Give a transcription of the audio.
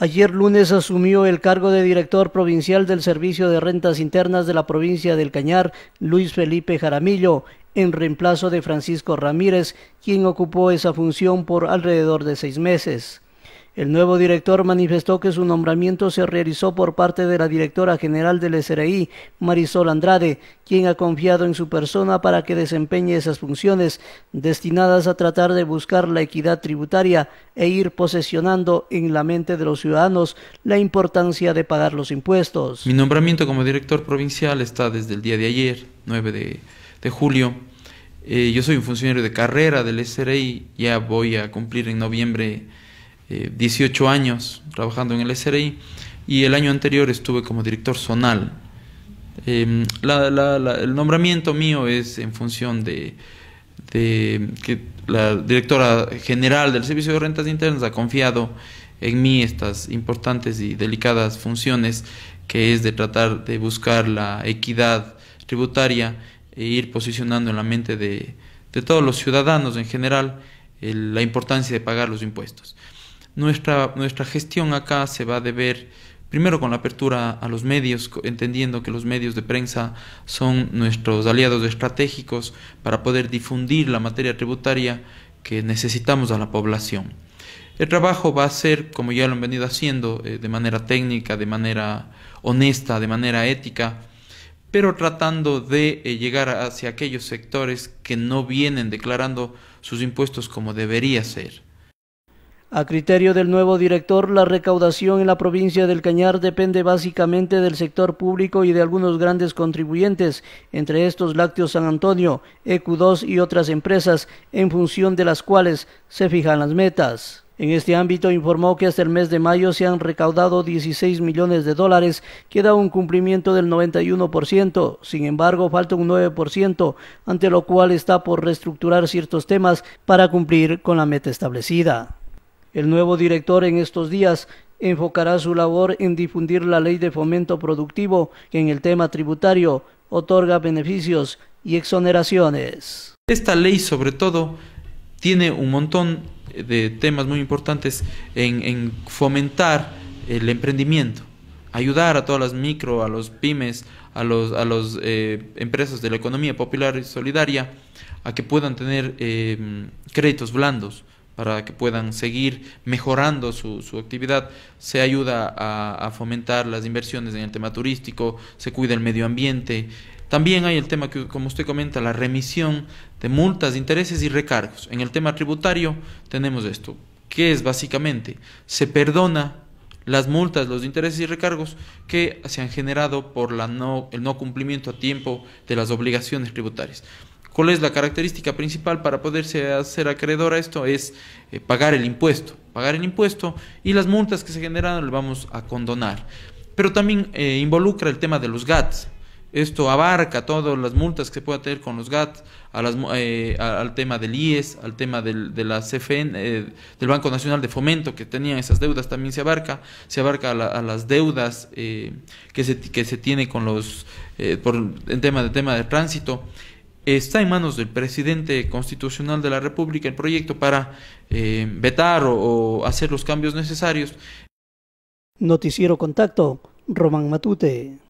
Ayer lunes asumió el cargo de director provincial del Servicio de Rentas Internas de la provincia del Cañar, Luis Felipe Jaramillo, en reemplazo de Francisco Ramírez, quien ocupó esa función por alrededor de seis meses. El nuevo director manifestó que su nombramiento se realizó por parte de la directora general del SRI, Marisol Andrade, quien ha confiado en su persona para que desempeñe esas funciones destinadas a tratar de buscar la equidad tributaria e ir posesionando en la mente de los ciudadanos la importancia de pagar los impuestos. Mi nombramiento como director provincial está desde el día de ayer, 9 de, julio. Eh, yo soy un funcionario de carrera del SRI, ya voy a cumplir en noviembre eh, 18 años trabajando en el SRI y el año anterior estuve como director zonal. Em, el nombramiento mío es en función de, que la directora general del Servicio de Rentas Internas ha confiado en mí estas importantes y delicadas funciones que es de tratar de buscar la equidad tributaria e ir posicionando en la mente de, de todos los ciudadanos en general la importancia de pagar los impuestos. Nuestra, gestión acá se va a deber primero con la apertura a los medios, entendiendo que los medios de prensa son nuestros aliados estratégicos para poder difundir la materia tributaria que necesitamos a la población. El trabajo va a ser, como ya lo han venido haciendo, eh, de manera técnica, de manera honesta, de manera ética, pero tratando de eh, llegar hacia aquellos sectores que no vienen declarando sus impuestos como debería ser. A criterio del nuevo director, la recaudación en la provincia del Cañar depende básicamente del sector público y de algunos grandes contribuyentes, entre estos Lácteos San Antonio, EQ2 y otras empresas, en función de las cuales se fijan las metas. En este ámbito informó que hasta el mes de mayo se han recaudado 16 millones de dólares, que da un cumplimiento del 91%, sin embargo falta un 9%, ante lo cual está por reestructurar ciertos temas para cumplir con la meta establecida. El nuevo director en estos días enfocará su labor en difundir la ley de fomento productivo que en el tema tributario otorga beneficios y exoneraciones. Esta ley sobre todo tiene un montón de temas muy importantes en, fomentar el emprendimiento, ayudar a todas las micro, a los pymes, a las eh, empresas de la economía popular y solidaria a que puedan tener eh, créditos blandos para que puedan seguir mejorando su, actividad. Se ayuda a, fomentar las inversiones en el tema turístico, se cuida el medio ambiente. También hay el tema que, como usted comenta, la remisión de multas, de intereses y recargos. En el tema tributario tenemos esto, que es básicamente, se perdona las multas, los intereses y recargos que se han generado por la no, el no cumplimiento a tiempo de las obligaciones tributarias. ¿Cuál es la característica principal para poderse hacer acreedor a esto? Es eh, pagar el impuesto. Pagar el impuesto y las multas que se generan le vamos a condonar. Pero también eh, involucra el tema de los GATS. Esto abarca todas las multas que se pueda tener con los GATS, eh, al tema del IES, al tema del, de la CFN, del Banco Nacional de Fomento, que tenía esas deudas, también se abarca. Se abarca a, las deudas que, se, que se tiene con los, por tema de, tema de tránsito está en manos del presidente constitucional de la República el proyecto para eh, vetar o, o hacer los cambios necesarios. Noticiero Contacto, Román Matute.